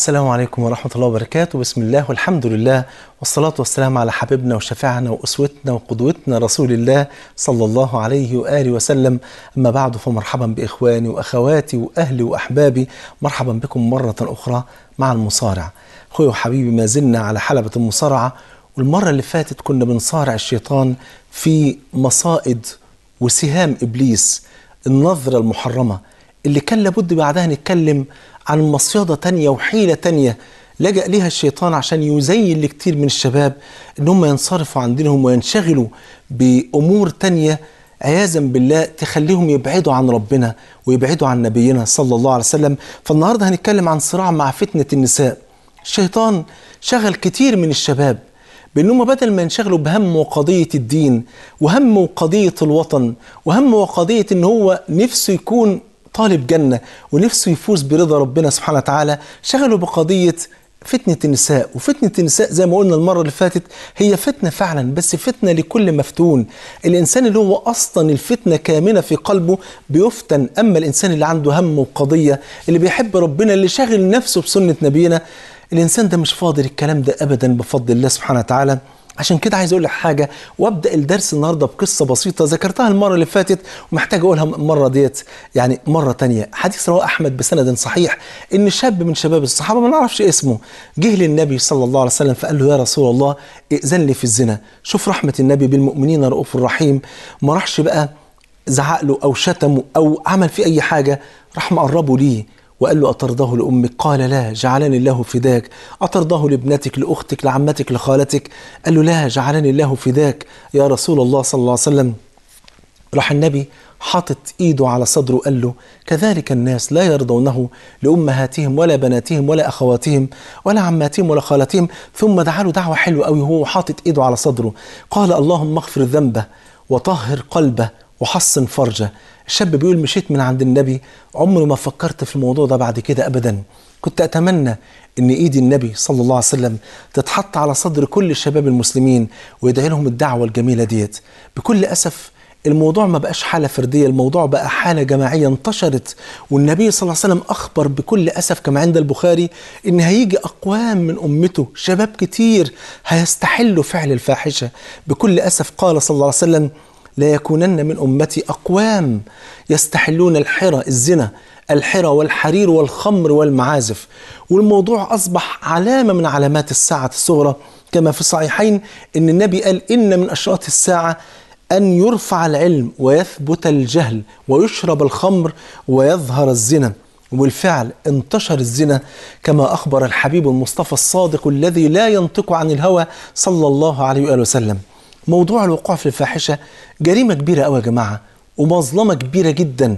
السلام عليكم ورحمة الله وبركاته بسم الله والحمد لله والصلاة والسلام على حبيبنا وشفيعنا وأسوتنا وقدوتنا رسول الله صلى الله عليه وآله وسلم أما بعد فمرحبا بإخواني وأخواتي وأهلي وأحبابي مرحبا بكم مرة أخرى مع المصارع أخوي وحبيبي ما زلنا على حلبة المصارعة والمرة اللي فاتت كنا بنصارع الشيطان في مصائد وسهام إبليس النظرة المحرمة اللي كان لابد بعدها نتكلم عن مصيدة تانية وحيلة تانية لجأ ليها الشيطان عشان يزين لكتير من الشباب ان هم ينصرفوا عن دينهم وينشغلوا بامور تانية عياذا بالله تخليهم يبعدوا عن ربنا ويبعدوا عن نبينا صلى الله عليه وسلم فالنهارده هنتكلم عن صراع مع فتنة النساء الشيطان شغل كتير من الشباب بأنهم بدل ما ينشغلوا بهم وقضية الدين وهم وقضية الوطن وهم وقضية إن هو نفسه يكون طالب جنة ونفسه يفوز برضا ربنا سبحانه وتعالى شغله بقضية فتنة النساء وفتنة النساء زي ما قلنا المرة اللي فاتت هي فتنة فعلا بس فتنة لكل مفتون الإنسان اللي هو أصلا الفتنة كامنة في قلبه بيفتن أما الإنسان اللي عنده هم وقضية اللي بيحب ربنا اللي شاغل نفسه بسنة نبينا الإنسان ده مش فاضل الكلام ده أبدا بفضل الله سبحانه وتعالى عشان كده عايز اقول لك حاجه وابدا الدرس النهارده بقصه بسيطه ذكرتها المره اللي فاتت ومحتاج اقولها المره ديت يعني مره تانية حديث رواه احمد بسند صحيح ان شاب من شباب الصحابه ما نعرفش اسمه جه للنبي صلى الله عليه وسلم فقال له يا رسول الله ائذن لي في الزنا شوف رحمه النبي بالمؤمنين رؤوف الرحيم ما راحش بقى زعق له او شتمه او عمل فيه اي حاجه راح مقربه ليه وقال له أطرده لأمك قال لا جعلني الله فداك أطرده لابنتك لأختك لعمتك لخالتك قال له لا جعلني الله فداك يا رسول الله صلى الله عليه وسلم راح النبي حاطط ايده على صدره وقال له كذلك الناس لا يرضونه لامهاتهم ولا بناتهم ولا اخواتهم ولا عماتهم ولا خالاتهم ثم دعا له دعوه حلوه قوي وهو حاطط ايده على صدره قال اللهم اغفر ذنبه وطهر قلبه وحصن فرجه شاب بيقول مشيت من عند النبي عمري ما فكرت في الموضوع ده بعد كده أبدا كنت أتمنى إن إيد النبي صلى الله عليه وسلم تتحط على صدر كل الشباب المسلمين ويدعي لهم الدعوة الجميلة ديت بكل أسف الموضوع ما بقاش حالة فردية الموضوع بقى حالة جماعية انتشرت والنبي صلى الله عليه وسلم أخبر بكل أسف كما عند البخاري إن هيجي أقوام من أمته شباب كتير هيستحلوا فعل الفاحشة بكل أسف قال صلى الله عليه وسلم ليكونن من أمتي أقوام يستحلون الحرى الزنا الحرى والحرير والخمر والمعازف والموضوع أصبح علامة من علامات الساعة الصغرى كما في الصحيحين أن النبي قال إن من أشراط الساعة أن يرفع العلم ويثبت الجهل ويشرب الخمر ويظهر الزنا وبالفعل انتشر الزنا كما أخبر الحبيب المصطفى الصادق الذي لا ينطق عن الهوى صلى الله عليه وآله وسلم موضوع الوقوع في الفاحشه جريمه كبيره قوي يا جماعه ومظلمه كبيره جدا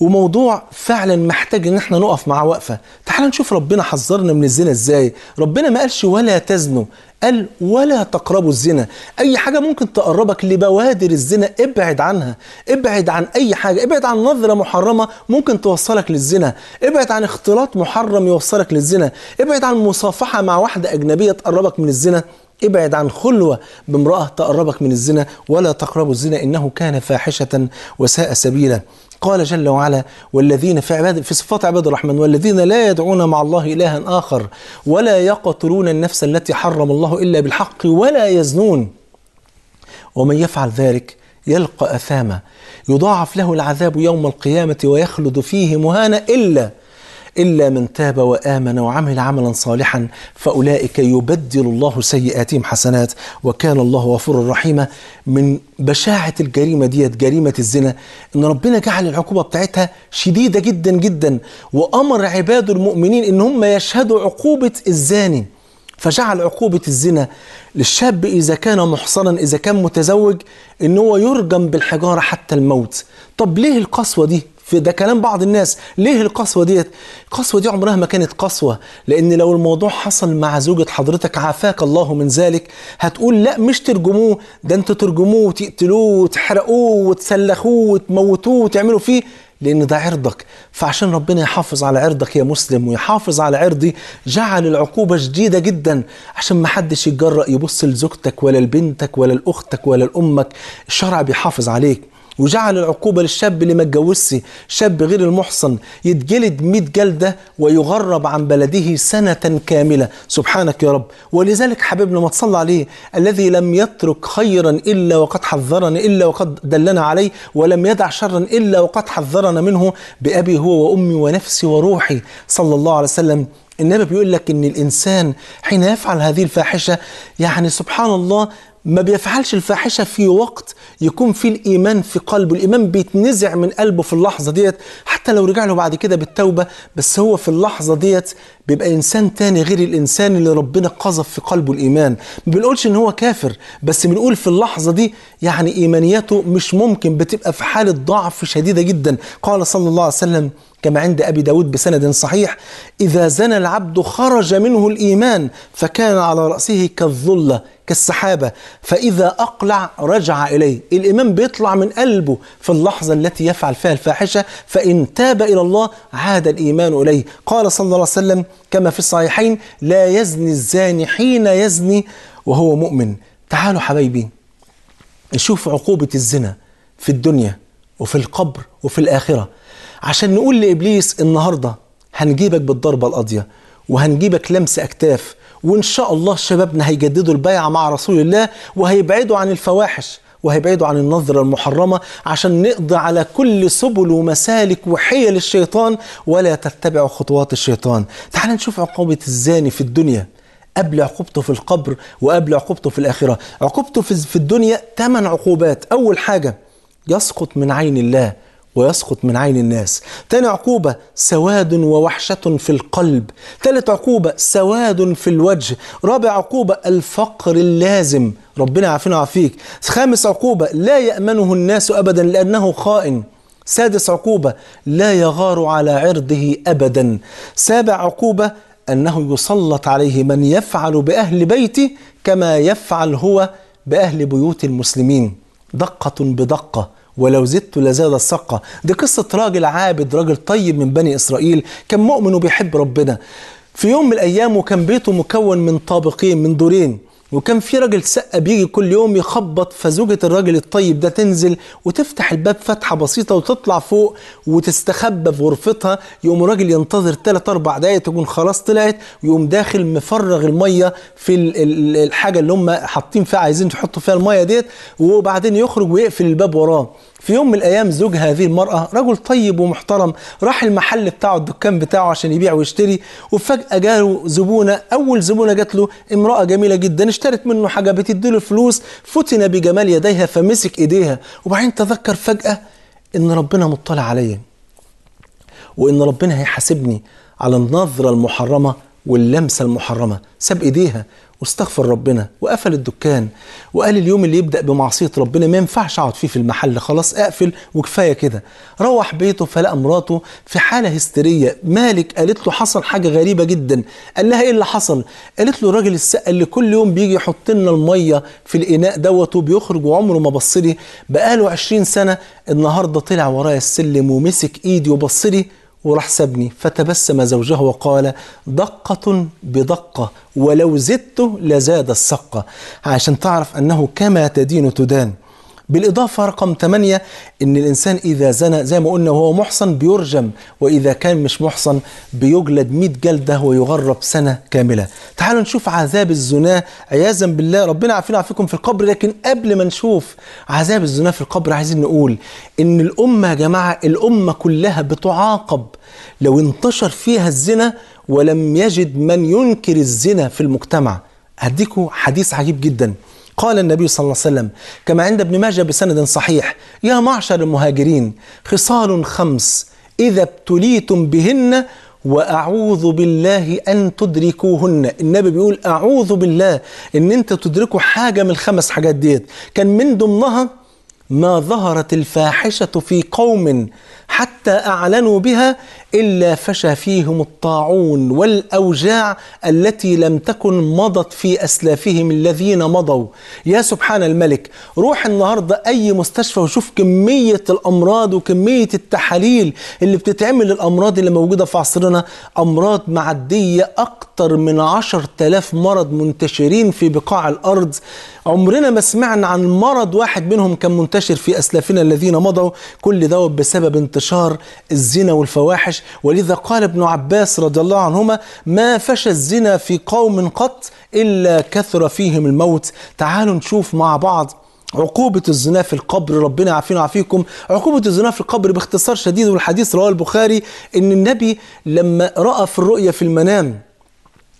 وموضوع فعلا محتاج ان احنا نقف معاه وقفه تعال نشوف ربنا حذرنا من الزنا ازاي ربنا ما قالش ولا تزنوا قال ولا تقربوا الزنا اي حاجه ممكن تقربك لبوادر الزنا ابعد عنها ابعد عن اي حاجه ابعد عن نظره محرمه ممكن توصلك للزنا ابعد عن اختلاط محرم يوصلك للزنا ابعد عن مصافحه مع واحده اجنبيه تقربك من الزنا ابعد عن خلوة بامرأة تقربك من الزنا ولا تقربوا الزنا إنه كان فاحشة وساء سبيلا قال جل وعلا والذين في عباد في صفات عباد الرحمن والذين لا يدعون مع الله إلها آخر ولا يقتلون النفس التي حرم الله إلا بالحق ولا يزنون ومن يفعل ذلك يلقى أثاما يضاعف له العذاب يوم القيامة ويخلد فيه مهانا إلا إلا من تاب وآمن وعمل عملا صالحا فأولئك يبدل الله سيئاتهم حسنات وكان الله غفورا رحيما من بشاعة الجريمة ديت جريمة الزنا إن ربنا جعل العقوبة بتاعتها شديدة جدا جدا وأمر عباده المؤمنين إن هم يشهدوا عقوبة الزاني فجعل عقوبة الزنا للشاب إذا كان محصنا إذا كان متزوج إن هو يرجم بالحجارة حتى الموت طب ليه القسوة دي في ده كلام بعض الناس ليه القسوه ديت القسوه دي عمرها ما كانت قسوه لان لو الموضوع حصل مع زوجة حضرتك عافاك الله من ذلك هتقول لا مش ترجموه ده انتوا ترجموه وتقتلوه وتحرقوه وتسلخوه وتموتوه وتعملوا فيه لأن ده عرضك فعشان ربنا يحافظ على عرضك يا مسلم ويحافظ على عرضي جعل العقوبة شديدة جدا عشان ما حدش يتجرأ يبص لزوجتك ولا لبنتك ولا لأختك ولا لأمك الشرع بيحافظ عليك وجعل العقوبة للشاب اللي ما اتجوزش شاب غير المحصن يتجلد 100 جلدة ويغرب عن بلده سنة كاملة سبحانك يا رب ولذلك حبيبنا ما تصلى عليه الذي لم يترك خيرا إلا وقد حذرنا إلا وقد دلنا عليه ولم يدع شرا إلا وقد حذرنا منه بأبي هو وأمي ونفسي وروحي صلى الله عليه وسلم النبي بيقول لك ان الانسان حين يفعل هذه الفاحشه يعني سبحان الله ما بيفعلش الفاحشة في وقت يكون فيه الإيمان في قلبه الإيمان بيتنزع من قلبه في اللحظة ديت حتى لو رجع له بعد كده بالتوبة بس هو في اللحظة ديت بيبقى إنسان تاني غير الإنسان اللي ربنا قذف في قلبه الإيمان ما بنقولش إن هو كافر بس بنقول في اللحظة دي يعني إيمانياته مش ممكن بتبقى في حالة ضعف شديدة جدا قال صلى الله عليه وسلم كما عند أبي داود بسند صحيح إذا زنى العبد خرج منه الإيمان فكان على رأسه كالظلة كالسحابة فإذا أقلع رجع إليه الإيمان بيطلع من قلبه في اللحظة التي يفعل فيها الفاحشة فإن تاب إلى الله عاد الإيمان إليه قال صلى الله عليه وسلم كما في الصحيحين لا يزني الزاني حين يزني وهو مؤمن تعالوا حبايبي نشوف عقوبة الزنا في الدنيا وفي القبر وفي الآخرة عشان نقول لابليس النهارده هنجيبك بالضربه القاضيه وهنجيبك لمس اكتاف وان شاء الله شبابنا هيجددوا البيعه مع رسول الله وهيبعدوا عن الفواحش وهيبعدوا عن النظرة المحرمة عشان نقضي على كل سبل ومسالك وحيل الشيطان ولا تتبعوا خطوات الشيطان تعال نشوف عقوبة الزاني في الدنيا قبل عقوبته في القبر وقبل عقوبته في الآخرة عقوبته في الدنيا ثمان عقوبات أول حاجة يسقط من عين الله ويسقط من عين الناس تاني عقوبة سواد ووحشة في القلب تالت عقوبة سواد في الوجه رابع عقوبة الفقر اللازم ربنا عافينا وعافيك خامس عقوبة لا يأمنه الناس أبدا لأنه خائن سادس عقوبة لا يغار على عرضه أبدا سابع عقوبة أنه يسلط عليه من يفعل بأهل بيته كما يفعل هو بأهل بيوت المسلمين دقة بدقة ولو زدت لزاد السقة دي قصة راجل عابد راجل طيب من بني إسرائيل كان مؤمن وبيحب ربنا في يوم من الأيام وكان بيته مكون من طابقين من دورين وكان في راجل سقة بيجي كل يوم يخبط فزوجة الراجل الطيب ده تنزل وتفتح الباب فتحة بسيطة وتطلع فوق وتستخبى في غرفتها يقوم الراجل ينتظر 3 أربع دقايق تكون خلاص طلعت ويقوم داخل مفرغ المية في الحاجة اللي هم حاطين فيها عايزين تحطوا فيها المية ديت وبعدين يخرج ويقفل الباب وراه في يوم من الايام زوج هذه المراه رجل طيب ومحترم راح المحل بتاعه الدكان بتاعه عشان يبيع ويشتري وفجاه جاله زبونه اول زبونه جات له امراه جميله جدا اشترت منه حاجه بتديله فلوس فتن بجمال يديها فمسك ايديها وبعدين تذكر فجاه ان ربنا مطلع عليا وان ربنا هيحاسبني على النظره المحرمه واللمسة المحرمة ساب إيديها واستغفر ربنا وقفل الدكان وقال اليوم اللي يبدأ بمعصية ربنا ما ينفعش أقعد فيه في المحل خلاص أقفل وكفاية كده روح بيته فلقى مراته في حالة هستيرية مالك قالت له حصل حاجة غريبة جدا قال لها إيه اللي حصل قالت له الراجل السقا اللي كل يوم بيجي يحط لنا المية في الإناء دوت وبيخرج وعمره ما بص لي بقاله 20 سنة النهاردة طلع ورايا السلم ومسك إيدي وبص لي وراح سابني فتبسم زوجها وقال دقة بدقة ولو زدت لزاد السقة عشان تعرف أنه كما تدين تدان بالإضافة رقم 8 إن الإنسان إذا زنى زي ما قلنا وهو محصن بيرجم وإذا كان مش محصن بيجلد 100 جلدة ويغرب سنة كاملة تعالوا نشوف عذاب الزنا عياذا بالله ربنا عافينا عافيكم في القبر لكن قبل ما نشوف عذاب الزنا في القبر عايزين نقول إن الأمة يا جماعة الأمة كلها بتعاقب لو انتشر فيها الزنا ولم يجد من ينكر الزنا في المجتمع هديكم حديث عجيب جداً قال النبي صلى الله عليه وسلم كما عند ابن ماجه بسند صحيح يا معشر المهاجرين خصال خمس إذا ابتليتم بهن واعوذ بالله ان تدركوهن النبي بيقول اعوذ بالله ان انت تدركوا حاجه من الخمس حاجات ديت كان من ضمنها ما ظهرت الفاحشه في قوم حتى أعلنوا بها إلا فشى فيهم الطاعون والأوجاع التي لم تكن مضت في أسلافهم الذين مضوا يا سبحان الملك روح النهاردة أي مستشفى وشوف كمية الأمراض وكمية التحاليل اللي بتتعمل للأمراض اللي موجودة في عصرنا أمراض معدية أكتر من عشر تلاف مرض منتشرين في بقاع الأرض عمرنا ما سمعنا عن مرض واحد منهم كان منتشر في أسلافنا الذين مضوا كل دوت بسبب انتشار انتشار الزنا والفواحش ولذا قال ابن عباس رضي الله عنهما ما فشى الزنا في قوم قط إلا كثر فيهم الموت تعالوا نشوف مع بعض عقوبة الزنا في القبر ربنا عافينا وعافيكم عقوبة الزنا في القبر باختصار شديد والحديث رواه البخاري إن النبي لما رأى في الرؤية في المنام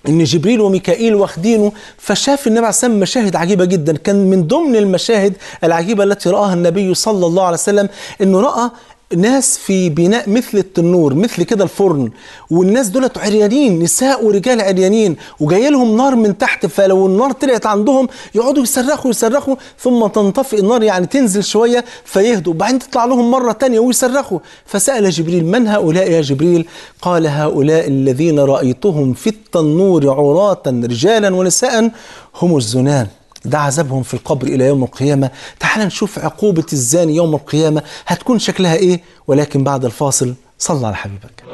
ان جبريل وميكائيل واخدينه فشاف النبي عليه وسلم مشاهد عجيبه جدا كان من ضمن المشاهد العجيبه التي راها النبي صلى الله عليه وسلم انه راى ناس في بناء مثل التنور مثل كده الفرن والناس دولت عريانين نساء ورجال عريانين وجاي لهم نار من تحت فلو النار طلعت عندهم يقعدوا يصرخوا يصرخوا ثم تنطفئ النار يعني تنزل شويه فيهدوا وبعدين تطلع لهم مره ثانيه ويصرخوا فسال جبريل من هؤلاء يا جبريل قال هؤلاء الذين رايتهم في التنور عراة رجالا ونساء هم الزنان ده عذابهم في القبر إلى يوم القيامة تعال نشوف عقوبة الزاني يوم القيامة هتكون شكلها إيه ولكن بعد الفاصل صلى على حبيبك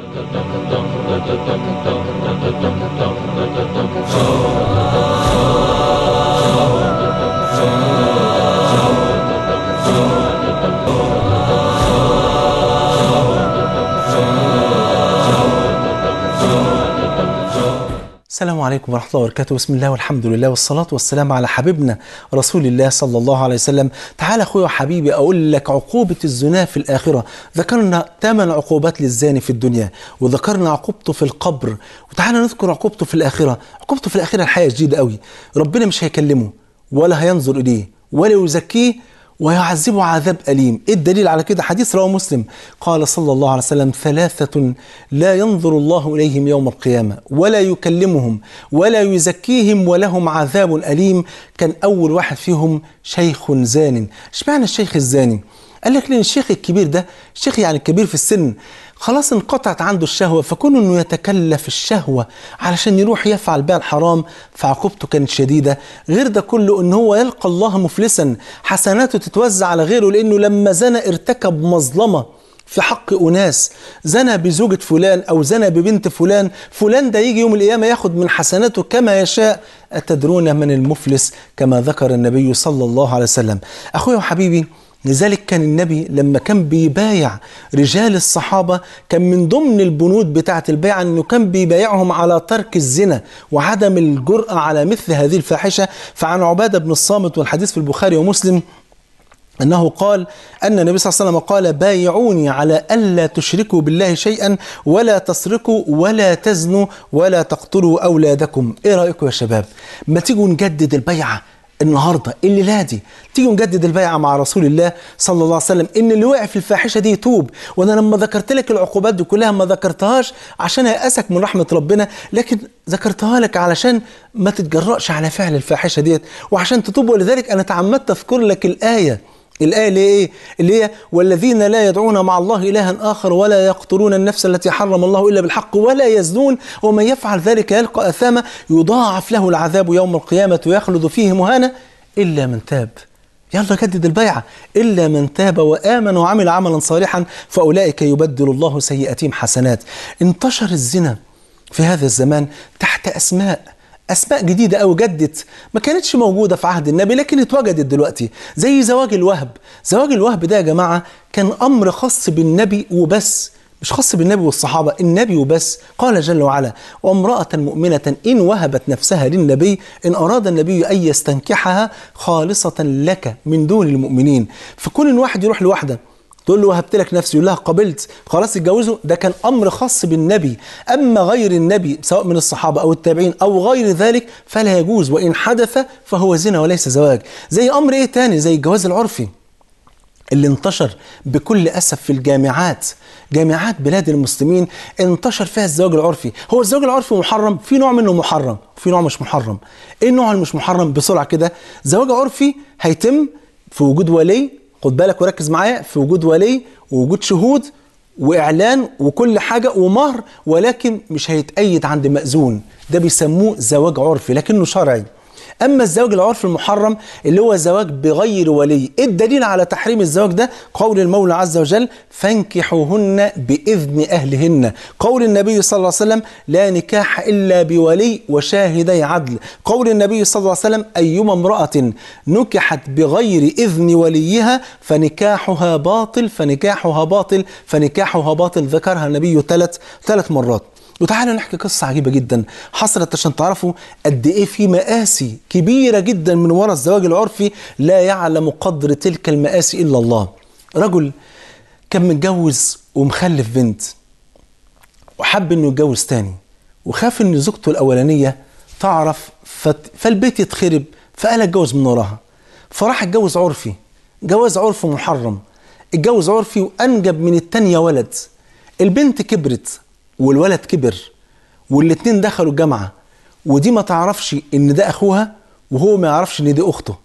السلام عليكم ورحمة الله وبركاته بسم الله والحمد لله والصلاة والسلام على حبيبنا رسول الله صلى الله عليه وسلم تعال أخويا وحبيبي أقول لك عقوبة الزنا في الآخرة ذكرنا ثمان عقوبات للزاني في الدنيا وذكرنا عقوبته في القبر وتعال نذكر عقوبته في الآخرة عقوبته في الآخرة الحياة شديدة قوي ربنا مش هيكلمه ولا هينظر إليه ولا يزكيه ويعذبه عذاب أليم إيه الدليل على كده حديث رواه مسلم قال صلى الله عليه وسلم ثلاثة لا ينظر الله إليهم يوم القيامة ولا يكلمهم ولا يزكيهم ولهم عذاب أليم كان أول واحد فيهم شيخ زان اشمعنى الشيخ الزاني قال لك لأن الشيخ الكبير ده الشيخ يعني الكبير في السن خلاص انقطعت عنده الشهوة فكون انه يتكلف الشهوة علشان يروح يفعل بها الحرام فعقوبته كانت شديدة غير ده كله ان هو يلقى الله مفلسا حسناته تتوزع على غيره لانه لما زنى ارتكب مظلمة في حق أناس زنى بزوجة فلان أو زنى ببنت فلان فلان ده يجي يوم القيامة ياخد من حسناته كما يشاء أتدرون من المفلس كما ذكر النبي صلى الله عليه وسلم أخويا وحبيبي لذلك كان النبي لما كان بيبايع رجال الصحابة كان من ضمن البنود بتاعة البيعة أنه كان بيبايعهم على ترك الزنا وعدم الجرأة على مثل هذه الفاحشة فعن عبادة بن الصامت والحديث في البخاري ومسلم أنه قال أن النبي صلى الله عليه وسلم قال بايعوني على ألا تشركوا بالله شيئا ولا تسرقوا ولا تزنوا ولا تقتلوا أولادكم إيه رأيكم يا شباب ما تيجوا نجدد البيعة النهارده الليله دي تيجي نجدد البيعه مع رسول الله صلى الله عليه وسلم ان اللي وقع في الفاحشه دي يتوب وانا لما ذكرت لك العقوبات دي كلها ما ذكرتهاش عشان يأسك من رحمه ربنا لكن ذكرتها لك علشان ما تتجرأش على فعل الفاحشه ديت وعشان تتوب ولذلك انا تعمدت اذكر لك الايه الآية اللي إيه؟ اللي هي والذين لا يدعون مع الله إلها آخر ولا يقتلون النفس التي حرم الله إلا بالحق ولا يزنون ومن يفعل ذلك يلقى أثاما يضاعف له العذاب يوم القيامة ويخلد فيه مهانا إلا من تاب يلا جدد البيعة إلا من تاب وآمن وعمل عملا صالحا فأولئك يبدل الله سيئاتهم حسنات انتشر الزنا في هذا الزمان تحت أسماء اسماء جديده قوي جدت ما كانتش موجوده في عهد النبي لكن اتوجدت دلوقتي زي زواج الوهب زواج الوهب ده يا جماعه كان امر خاص بالنبي وبس مش خاص بالنبي والصحابه النبي وبس قال جل وعلا وامراه مؤمنه ان وهبت نفسها للنبي ان اراد النبي ان يستنكحها خالصه لك من دون المؤمنين فكون الواحد يروح لوحده تقول له وهبت لك نفسي يقول لها قبلت خلاص اتجوزوا ده كان امر خاص بالنبي اما غير النبي سواء من الصحابه او التابعين او غير ذلك فلا يجوز وان حدث فهو زنا وليس زواج زي امر ايه تاني زي الجواز العرفي اللي انتشر بكل اسف في الجامعات جامعات بلاد المسلمين انتشر فيها الزواج العرفي هو الزواج العرفي محرم في نوع منه محرم وفي نوع مش محرم ايه النوع اللي مش محرم بسرعه كده زواج عرفي هيتم في وجود ولي خد بالك وركز معايا في وجود ولي ووجود شهود واعلان وكل حاجه ومهر ولكن مش هيتأيد عند مأذون ده بيسموه زواج عرفي لكنه شرعي اما الزواج العرف المحرم اللي هو زواج بغير ولي إيه الدليل على تحريم الزواج ده قول المولى عز وجل فانكحوهن باذن اهلهن قول النبي صلى الله عليه وسلم لا نكاح الا بولي وشاهدي عدل قول النبي صلى الله عليه وسلم ايما امراه نكحت بغير اذن وليها فنكاحها باطل فنكاحها باطل فنكاحها باطل ذكرها النبي ثلاث ثلاث مرات وتعالوا نحكي قصة عجيبة جدا حصلت عشان تعرفوا قد إيه في مآسي كبيرة جدا من وراء الزواج العرفي لا يعلم قدر تلك المآسي إلا الله رجل كان متجوز ومخلف بنت وحب إنه يتجوز تاني وخاف إن زوجته الأولانية تعرف فت... فالبيت يتخرب فقال اتجوز من وراها فراح اتجوز عرفي جواز عرفي محرم اتجوز عرفي وأنجب من التانية ولد البنت كبرت والولد كبر والاتنين دخلوا الجامعه ودي ما تعرفش ان ده اخوها وهو ما يعرفش ان دي اخته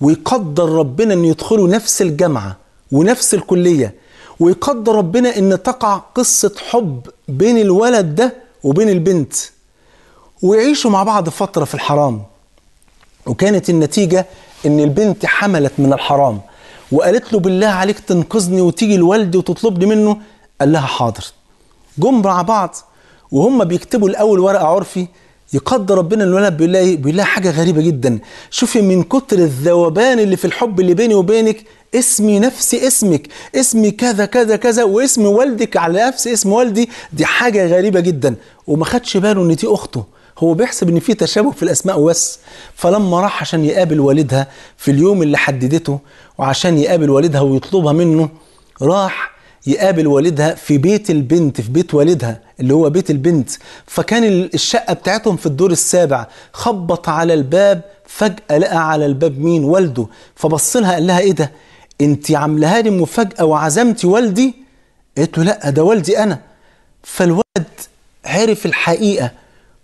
ويقدر ربنا ان يدخلوا نفس الجامعه ونفس الكليه ويقدر ربنا ان تقع قصه حب بين الولد ده وبين البنت ويعيشوا مع بعض فتره في الحرام وكانت النتيجه ان البنت حملت من الحرام وقالت له بالله عليك تنقذني وتيجي لوالدي وتطلبني منه قال لها حاضر جم مع بعض وهم بيكتبوا الاول ورقه عرفي يقدر ربنا الولد بيلاقي بيلاقي حاجه غريبه جدا شوفي من كتر الذوبان اللي في الحب اللي بيني وبينك اسمي نفس اسمك اسمي كذا كذا كذا واسم والدك على نفس اسم والدي دي حاجه غريبه جدا وما خدش باله ان دي اخته هو بيحسب ان في تشابه في الاسماء وبس فلما راح عشان يقابل والدها في اليوم اللي حددته وعشان يقابل والدها ويطلبها منه راح يقابل والدها في بيت البنت في بيت والدها اللي هو بيت البنت فكان الشقة بتاعتهم في الدور السابع خبط على الباب فجأة لقى على الباب مين والده فبص لها قال لها ايه ده انت عاملاها لي مفاجأة وعزمتي والدي قالت له لا ده والدي انا فالولد عرف الحقيقة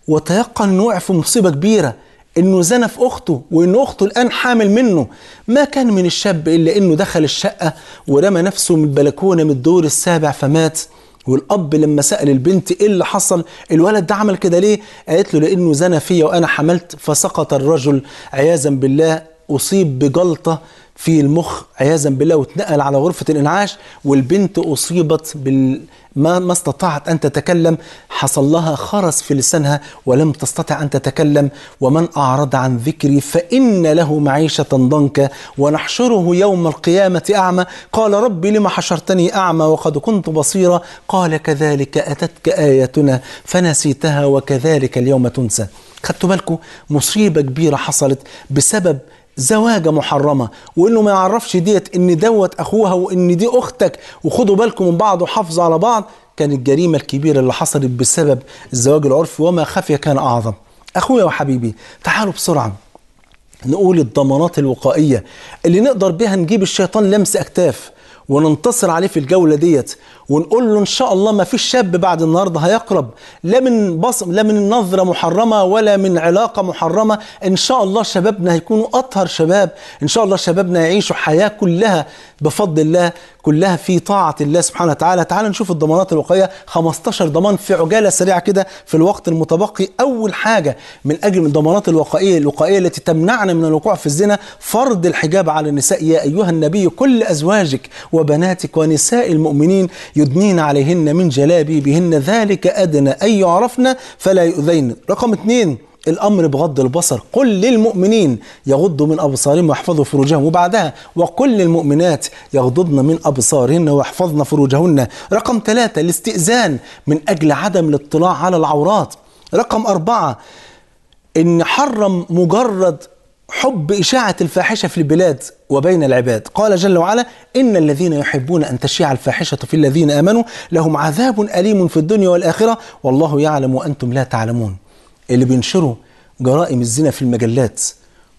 وتيقن انه وقع في مصيبة كبيرة انه زنى في اخته وان اخته الان حامل منه ما كان من الشاب الا انه دخل الشقه ورمى نفسه من البلكونه من الدور السابع فمات والاب لما سال البنت ايه اللي حصل الولد ده عمل كده ليه قالت له لانه زنى فيا وانا حملت فسقط الرجل عياذا بالله أصيب بجلطة في المخ عياذا بالله واتنقل على غرفة الإنعاش والبنت أصيبت بال ما, ما استطاعت أن تتكلم حصل لها خرس في لسانها ولم تستطع أن تتكلم ومن أعرض عن ذكري فإن له معيشة ضنكا ونحشره يوم القيامة أعمى قال ربي لما حشرتني أعمى وقد كنت بصيرا قال كذلك أتتك آياتنا فنسيتها وكذلك اليوم تنسى خدتوا بالكم مصيبة كبيرة حصلت بسبب زواجه محرمه وانه ما يعرفش ديت ان دوت اخوها وان دي اختك وخدوا بالكم من بعض وحافظوا على بعض كان الجريمه الكبيره اللي حصلت بسبب الزواج العرفي وما خفي كان اعظم اخويا وحبيبي تعالوا بسرعه نقول الضمانات الوقائيه اللي نقدر بها نجيب الشيطان لمس اكتاف وننتصر عليه في الجوله ديت ونقول له ان شاء الله ما فيش شاب بعد النهارده هيقرب لا من بص... لا من نظره محرمه ولا من علاقه محرمه ان شاء الله شبابنا هيكونوا اطهر شباب ان شاء الله شبابنا يعيشوا حياه كلها بفضل الله كلها في طاعه الله سبحانه وتعالى تعال نشوف الضمانات الوقائيه 15 ضمان في عجاله سريعه كده في الوقت المتبقي اول حاجه من اجل الضمانات الوقائيه الوقائيه التي تمنعنا من الوقوع في الزنا فرض الحجاب على النساء يا ايها النبي كل ازواجك وبناتك ونساء المؤمنين يدنين عليهن من جلابيبهن ذلك أدنى أن يعرفن فلا يؤذين رقم اثنين الامر بغض البصر قل للمؤمنين يغضوا من ابصارهم ويحفظوا فروجهم وبعدها وقل للمؤمنات يغضضن من ابصارهن ويحفظن فروجهن رقم ثلاثة الاستئذان من اجل عدم الاطلاع على العورات رقم أربعة ان حرم مجرد حب إشاعة الفاحشة في البلاد وبين العباد قال جل وعلا إن الذين يحبون أن تشيع الفاحشة في الذين آمنوا لهم عذاب أليم في الدنيا والآخرة والله يعلم وأنتم لا تعلمون اللي بينشروا جرائم الزنا في المجلات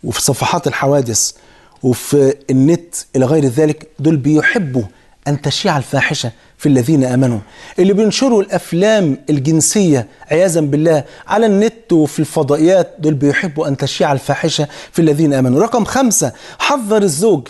وفي صفحات الحوادث وفي النت إلى غير ذلك دول بيحبوا أن تشيع الفاحشة في الذين امنوا اللي بينشروا الافلام الجنسيه عياذا بالله على النت وفي الفضائيات دول بيحبوا ان تشيع الفاحشه في الذين امنوا رقم خمسة حذر الزوج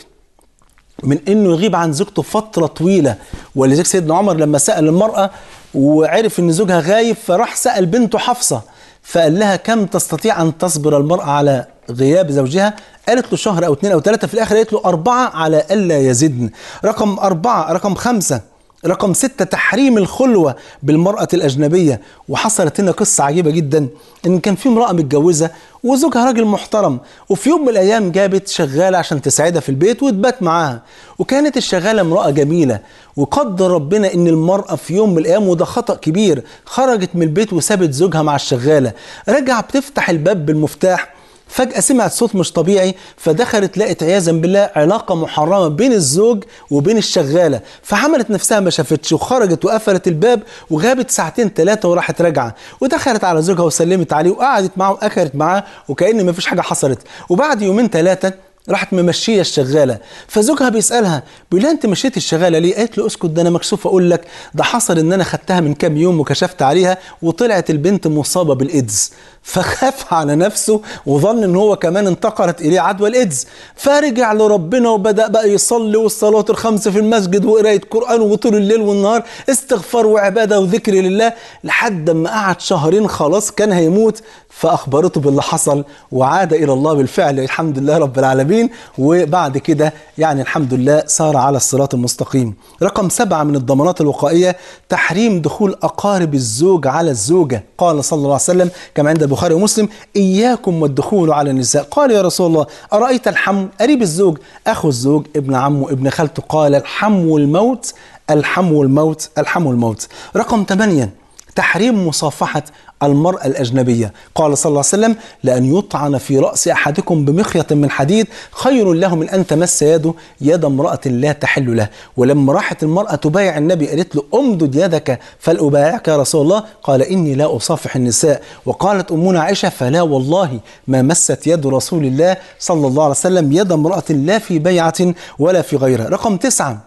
من انه يغيب عن زوجته فتره طويله ولذلك سيدنا عمر لما سال المراه وعرف ان زوجها غايب فراح سال بنته حفصه فقال لها كم تستطيع ان تصبر المراه على غياب زوجها قالت له شهر او اثنين او ثلاثه في الاخر قالت له اربعه على الا يزدن رقم اربعه رقم خمسه رقم ستة تحريم الخلوة بالمرأة الأجنبية وحصلت هنا قصة عجيبة جدا إن كان في امرأة متجوزة وزوجها راجل محترم وفي يوم من الأيام جابت شغالة عشان تساعدها في البيت وتبات معاها وكانت الشغالة امرأة جميلة وقدر ربنا إن المرأة في يوم من الأيام وده خطأ كبير خرجت من البيت وسابت زوجها مع الشغالة رجع بتفتح الباب بالمفتاح فجأة سمعت صوت مش طبيعي فدخلت لقت عياذا بالله علاقة محرمة بين الزوج وبين الشغالة فعملت نفسها ما شافتش وخرجت وقفلت الباب وغابت ساعتين ثلاثة وراحت راجعة ودخلت على زوجها وسلمت عليه وقعدت معه وأكلت معاه وكأن ما فيش حاجة حصلت وبعد يومين ثلاثة راحت ممشيه الشغاله فزوجها بيسالها بيقول لها انت مشيتي الشغاله ليه قالت له اسكت ده انا مكسوف اقول لك ده حصل ان انا خدتها من كام يوم وكشفت عليها وطلعت البنت مصابه بالايدز فخاف على نفسه وظن ان هو كمان انتقلت اليه عدوى الايدز فرجع لربنا وبدا بقى يصلي والصلوات الخمس في المسجد وقرايه قران وطول الليل والنهار استغفار وعباده وذكر لله لحد ما قعد شهرين خلاص كان هيموت فاخبرته باللي حصل وعاد الى الله بالفعل الحمد لله رب العالمين وبعد كده يعني الحمد لله صار على الصراط المستقيم رقم سبعة من الضمانات الوقائية تحريم دخول أقارب الزوج على الزوجة قال صلى الله عليه وسلم كما عند البخاري ومسلم إياكم والدخول على النساء قال يا رسول الله أرأيت الحم قريب الزوج أخو الزوج ابن عمه ابن خالته قال الحم والموت الحم والموت الحم والموت رقم 8 تحريم مصافحة المرأة الأجنبية قال صلى الله عليه وسلم لأن يطعن في رأس أحدكم بمخيط من حديد خير له من أن تمس يده يد امرأة لا تحل له ولما راحت المرأة تبايع النبي قالت له أمدد يدك فلأبايعك يا رسول الله قال إني لا أصافح النساء وقالت أمنا عائشة فلا والله ما مست يد رسول الله صلى الله عليه وسلم يد امرأة لا في بيعة ولا في غيرها رقم تسعة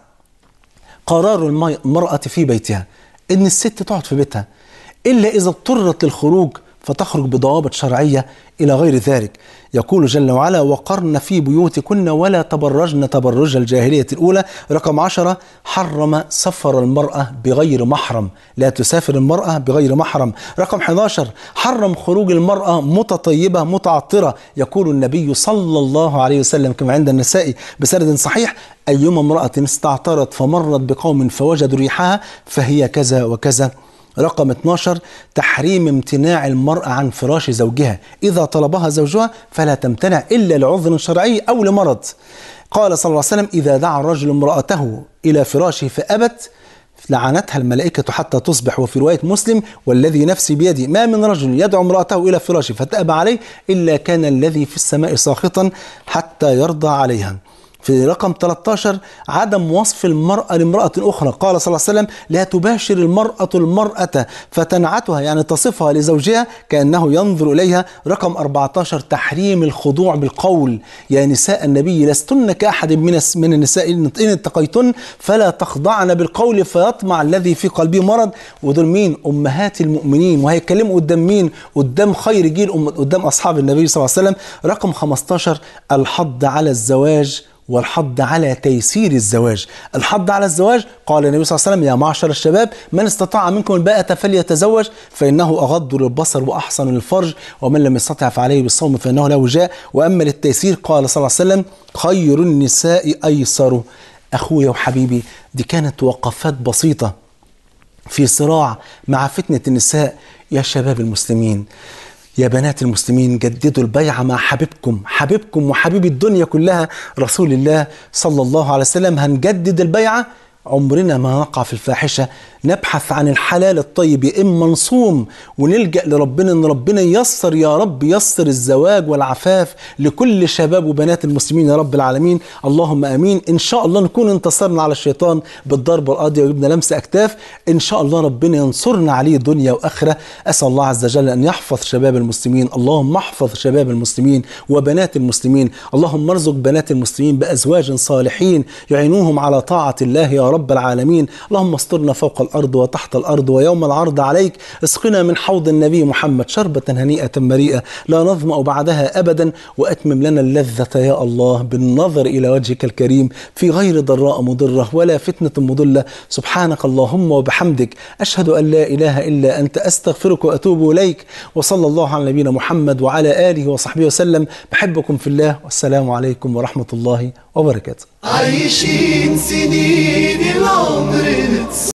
قرار المرأة في بيتها إن الست تقعد في بيتها إلا إذا اضطرت للخروج فتخرج بضوابط شرعية إلى غير ذلك يقول جل وعلا وقرن في بيوتكن ولا تبرجن تبرج الجاهلية الأولى رقم عشرة حرم سفر المرأة بغير محرم لا تسافر المرأة بغير محرم رقم 11 حرم خروج المرأة متطيبة متعطرة يقول النبي صلى الله عليه وسلم كما عند النسائي بسند صحيح أيما امرأة استعطرت فمرت بقوم فوجدوا ريحها فهي كذا وكذا رقم 12 تحريم امتناع المرأة عن فراش زوجها إذا طلبها زوجها فلا تمتنع إلا لعذر شرعي أو لمرض قال صلى الله عليه وسلم إذا دعا الرجل امرأته إلى فراشه فأبت لعنتها الملائكة حتى تصبح وفي رواية مسلم والذي نفسي بيدي ما من رجل يدعو امرأته إلى فراشه فتأبى عليه إلا كان الذي في السماء ساخطا حتى يرضى عليها في رقم 13 عدم وصف المرأة لامرأة أخرى قال صلى الله عليه وسلم لا تباشر المرأة المرأة فتنعتها يعني تصفها لزوجها كأنه ينظر إليها رقم 14 تحريم الخضوع بالقول يا نساء النبي لستن كأحد من من النساء إن اتقيتن فلا تخضعن بالقول فيطمع الذي في قلبه مرض ودول مين أمهات المؤمنين وهيتكلموا قدام مين قدام خير جيل قدام أصحاب النبي صلى الله عليه وسلم رقم 15 الحض على الزواج والحض على تيسير الزواج الحض على الزواج قال النبي صلى الله عليه وسلم يا معشر الشباب من استطاع منكم الباءة فليتزوج فإنه أغض للبصر وأحسن للفرج ومن لم يستطع فعليه بالصوم فإنه له وجاء وأما للتيسير قال صلى الله عليه وسلم خير النساء أيسر أخويا وحبيبي دي كانت وقفات بسيطة في صراع مع فتنة النساء يا شباب المسلمين يا بنات المسلمين جددوا البيعة مع حبيبكم حبيبكم وحبيب الدنيا كلها رسول الله صلى الله عليه وسلم هنجدد البيعة عمرنا ما نقع في الفاحشة نبحث عن الحلال الطيب يا اما نصوم ونلجا لربنا ان ربنا ييسر يا رب ييسر الزواج والعفاف لكل شباب وبنات المسلمين يا رب العالمين اللهم امين ان شاء الله نكون انتصرنا على الشيطان بالضربه القاضيه وجبنا لمسه اكتاف ان شاء الله ربنا ينصرنا عليه دنيا واخره اسال الله عز وجل ان يحفظ شباب المسلمين اللهم احفظ شباب المسلمين وبنات المسلمين اللهم ارزق بنات المسلمين بازواج صالحين يعينوهم على طاعه الله يا رب العالمين اللهم استرنا فوق الارض الأرض وتحت الأرض ويوم العرض عليك اسقنا من حوض النبي محمد شربة هنيئة مريئة لا نظمأ بعدها أبدا وأتمم لنا اللذة يا الله بالنظر إلى وجهك الكريم في غير ضراء مضرة ولا فتنة مضلة سبحانك اللهم وبحمدك أشهد أن لا إله إلا أنت أستغفرك وأتوب إليك وصلى الله على نبينا محمد وعلى آله وصحبه وسلم بحبكم في الله والسلام عليكم ورحمة الله وبركاته عايشين سنين العمر